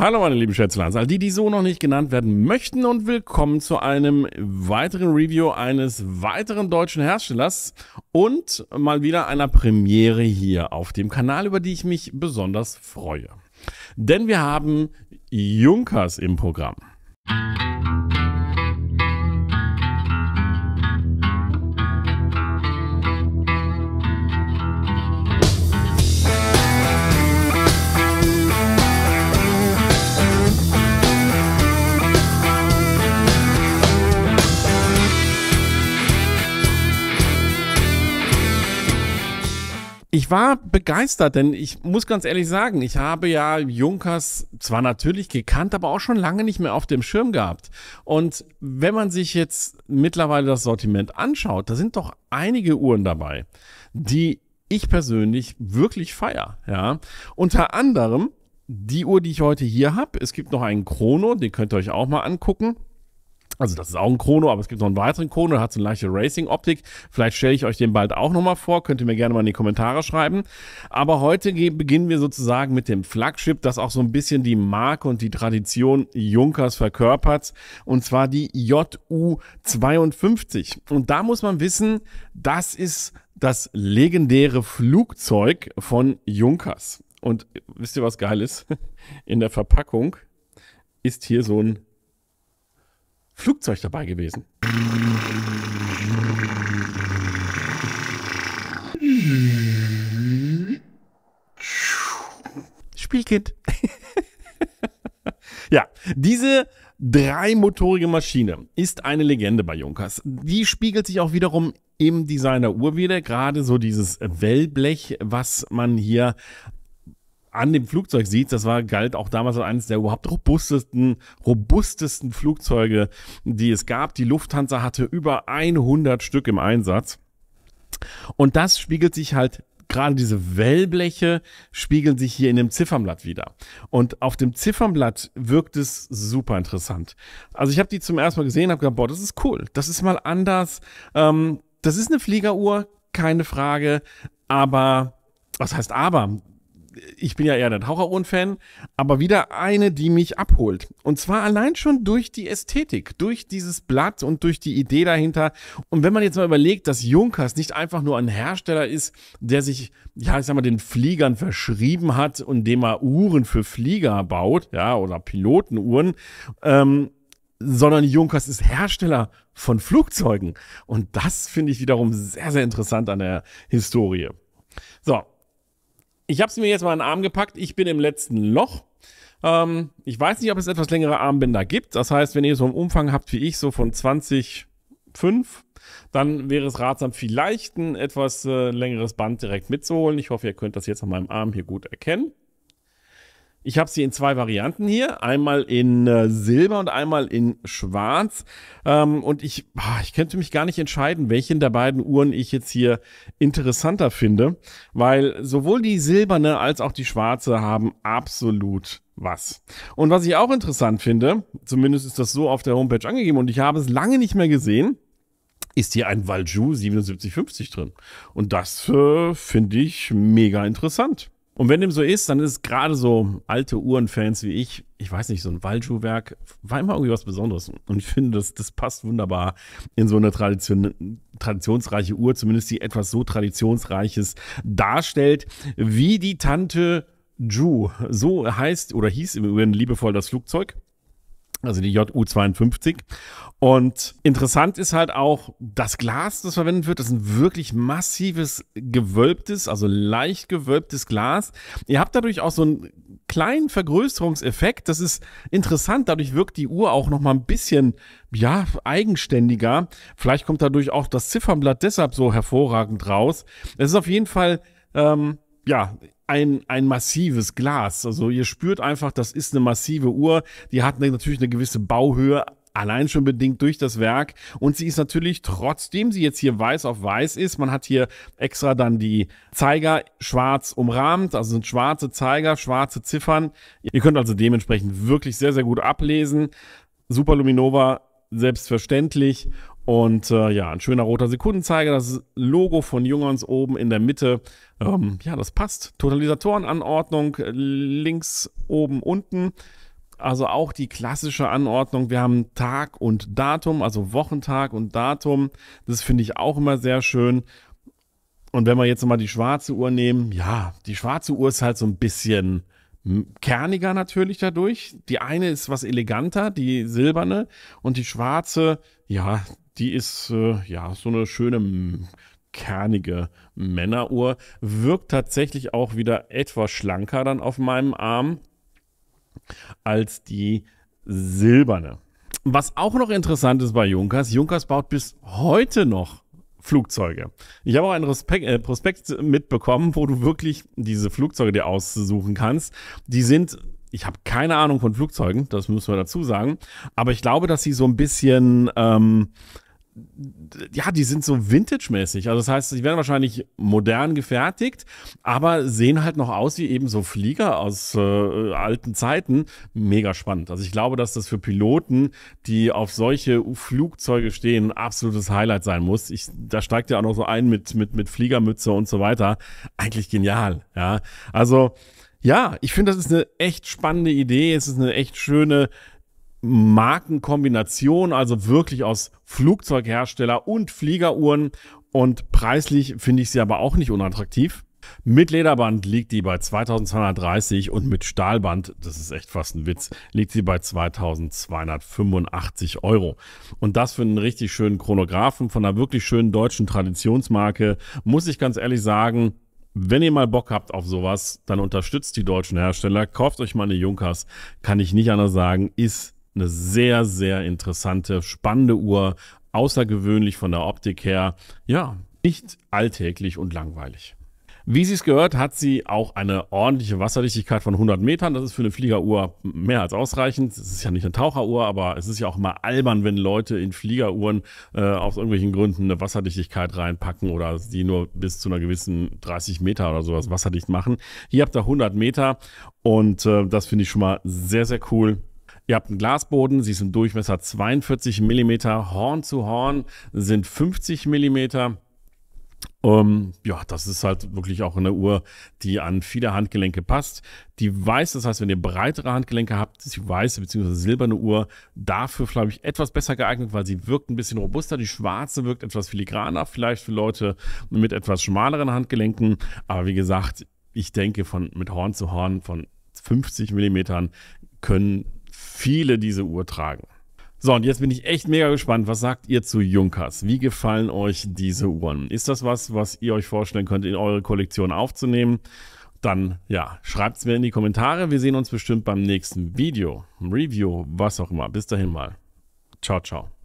Hallo meine lieben Schätzleins, all die, die so noch nicht genannt werden möchten und willkommen zu einem weiteren Review eines weiteren deutschen Herstellers und mal wieder einer Premiere hier auf dem Kanal, über die ich mich besonders freue. Denn wir haben Junkers im Programm. Ich war begeistert, denn ich muss ganz ehrlich sagen, ich habe ja Junkers zwar natürlich gekannt, aber auch schon lange nicht mehr auf dem Schirm gehabt. Und wenn man sich jetzt mittlerweile das Sortiment anschaut, da sind doch einige Uhren dabei, die ich persönlich wirklich feier, ja. Unter anderem die Uhr, die ich heute hier habe. Es gibt noch einen Chrono, den könnt ihr euch auch mal angucken. Also das ist auch ein Chrono, aber es gibt noch einen weiteren Chrono, der hat so eine leichte Racing-Optik. Vielleicht stelle ich euch den bald auch nochmal vor, könnt ihr mir gerne mal in die Kommentare schreiben. Aber heute beginnen wir sozusagen mit dem Flagship, das auch so ein bisschen die Marke und die Tradition Junkers verkörpert, und zwar die JU-52. Und da muss man wissen, das ist das legendäre Flugzeug von Junkers. Und wisst ihr, was geil ist? In der Verpackung ist hier so ein Flugzeug dabei gewesen. Spielkind. ja, diese dreimotorige Maschine ist eine Legende bei Junkers. Die spiegelt sich auch wiederum im Design der Uhr wieder. Gerade so dieses Wellblech, was man hier an dem Flugzeug sieht, das war galt auch damals als eines der überhaupt robustesten, robustesten Flugzeuge, die es gab. Die Lufthansa hatte über 100 Stück im Einsatz. Und das spiegelt sich halt gerade diese Wellbleche spiegeln sich hier in dem Ziffernblatt wieder. Und auf dem Ziffernblatt wirkt es super interessant. Also ich habe die zum ersten Mal gesehen, habe gedacht, boah, das ist cool, das ist mal anders. Ähm, das ist eine Fliegeruhr, keine Frage, aber was heißt aber? ich bin ja eher ein Taucheruhren-Fan, aber wieder eine, die mich abholt. Und zwar allein schon durch die Ästhetik, durch dieses Blatt und durch die Idee dahinter. Und wenn man jetzt mal überlegt, dass Junkers nicht einfach nur ein Hersteller ist, der sich, ja, ich sag mal, den Fliegern verschrieben hat und dem er Uhren für Flieger baut, ja, oder Pilotenuhren, ähm, sondern Junkers ist Hersteller von Flugzeugen. Und das finde ich wiederum sehr, sehr interessant an der Historie. So, ich habe es mir jetzt mal in den Arm gepackt. Ich bin im letzten Loch. Ähm, ich weiß nicht, ob es etwas längere Armbänder gibt. Das heißt, wenn ihr so einen Umfang habt wie ich, so von 20, 5, dann wäre es ratsam, vielleicht ein etwas äh, längeres Band direkt mitzuholen. Ich hoffe, ihr könnt das jetzt an meinem Arm hier gut erkennen. Ich habe sie in zwei Varianten hier, einmal in äh, Silber und einmal in Schwarz. Ähm, und ich, ah, ich könnte mich gar nicht entscheiden, welchen der beiden Uhren ich jetzt hier interessanter finde, weil sowohl die silberne als auch die schwarze haben absolut was. Und was ich auch interessant finde, zumindest ist das so auf der Homepage angegeben und ich habe es lange nicht mehr gesehen, ist hier ein Valjoux 7750 drin. Und das äh, finde ich mega interessant. Und wenn dem so ist, dann ist gerade so alte Uhrenfans wie ich, ich weiß nicht, so ein Waldschuhwerk war immer irgendwie was Besonderes. Und ich finde, das, das passt wunderbar in so eine Tradition, traditionsreiche Uhr, zumindest die etwas so traditionsreiches darstellt, wie die Tante Ju. So heißt oder hieß im Übrigen liebevoll das Flugzeug, also die JU52. Und interessant ist halt auch das Glas, das verwendet wird. Das ist ein wirklich massives, gewölbtes, also leicht gewölbtes Glas. Ihr habt dadurch auch so einen kleinen Vergrößerungseffekt. Das ist interessant. Dadurch wirkt die Uhr auch nochmal ein bisschen, ja, eigenständiger. Vielleicht kommt dadurch auch das Ziffernblatt deshalb so hervorragend raus. Es ist auf jeden Fall, ähm, ja, ein, ein massives Glas. Also ihr spürt einfach, das ist eine massive Uhr. Die hat natürlich eine gewisse Bauhöhe, allein schon bedingt durch das Werk. Und sie ist natürlich, trotzdem sie jetzt hier weiß auf weiß ist, man hat hier extra dann die Zeiger schwarz umrahmt, also sind schwarze Zeiger, schwarze Ziffern. Ihr könnt also dementsprechend wirklich sehr, sehr gut ablesen. Super Luminova, selbstverständlich. Und äh, ja, ein schöner roter Sekundenzeiger, das Logo von Jungons oben in der Mitte. Ähm, ja, das passt. Totalisatorenanordnung äh, links, oben, unten. Also auch die klassische Anordnung. Wir haben Tag und Datum, also Wochentag und Datum. Das finde ich auch immer sehr schön. Und wenn wir jetzt mal die schwarze Uhr nehmen, ja, die schwarze Uhr ist halt so ein bisschen kerniger natürlich dadurch. Die eine ist was eleganter, die silberne, und die schwarze, ja, die ist äh, ja so eine schöne kernige Männeruhr. Wirkt tatsächlich auch wieder etwas schlanker dann auf meinem Arm als die silberne. Was auch noch interessant ist bei Junkers, Junkers baut bis heute noch Flugzeuge. Ich habe auch einen Respekt, äh, Prospekt mitbekommen, wo du wirklich diese Flugzeuge dir aussuchen kannst. Die sind, ich habe keine Ahnung von Flugzeugen, das müssen wir dazu sagen, aber ich glaube, dass sie so ein bisschen... Ähm, ja, die sind so vintage-mäßig. Also das heißt, sie werden wahrscheinlich modern gefertigt, aber sehen halt noch aus wie eben so Flieger aus äh, alten Zeiten. Mega spannend. Also ich glaube, dass das für Piloten, die auf solche Flugzeuge stehen, ein absolutes Highlight sein muss. Ich, da steigt ja auch noch so ein mit, mit, mit Fliegermütze und so weiter. Eigentlich genial, ja. Also, ja, ich finde, das ist eine echt spannende Idee. Es ist eine echt schöne Markenkombination, also wirklich aus Flugzeughersteller und Fliegeruhren. Und preislich finde ich sie aber auch nicht unattraktiv. Mit Lederband liegt die bei 2230 und mit Stahlband, das ist echt fast ein Witz, liegt sie bei 2285 Euro. Und das für einen richtig schönen Chronographen von einer wirklich schönen deutschen Traditionsmarke, muss ich ganz ehrlich sagen, wenn ihr mal Bock habt auf sowas, dann unterstützt die deutschen Hersteller, kauft euch mal eine Junkers, kann ich nicht anders sagen, ist eine sehr, sehr interessante, spannende Uhr, außergewöhnlich von der Optik her. Ja, nicht alltäglich und langweilig. Wie Sie es gehört, hat sie auch eine ordentliche Wasserdichtigkeit von 100 Metern. Das ist für eine Fliegeruhr mehr als ausreichend. Es ist ja nicht eine Taucheruhr, aber es ist ja auch immer albern, wenn Leute in Fliegeruhren äh, aus irgendwelchen Gründen eine Wasserdichtigkeit reinpacken oder die nur bis zu einer gewissen 30 Meter oder sowas wasserdicht machen. Hier habt ihr 100 Meter und äh, das finde ich schon mal sehr, sehr cool. Ihr habt einen Glasboden, sie ist im Durchmesser 42 mm, Horn zu Horn sind 50 mm. Um, ja, das ist halt wirklich auch eine Uhr, die an viele Handgelenke passt. Die weiße, das heißt, wenn ihr breitere Handgelenke habt, ist die weiße bzw. silberne Uhr dafür, glaube ich, etwas besser geeignet, weil sie wirkt ein bisschen robuster. Die schwarze wirkt etwas filigraner, vielleicht für Leute mit etwas schmaleren Handgelenken. Aber wie gesagt, ich denke, von, mit Horn zu Horn von 50 mm können viele diese Uhr tragen. So, und jetzt bin ich echt mega gespannt. Was sagt ihr zu Junkers? Wie gefallen euch diese Uhren? Ist das was, was ihr euch vorstellen könnt, in eure Kollektion aufzunehmen? Dann, ja, schreibt es mir in die Kommentare. Wir sehen uns bestimmt beim nächsten Video, Review, was auch immer. Bis dahin mal. Ciao, ciao.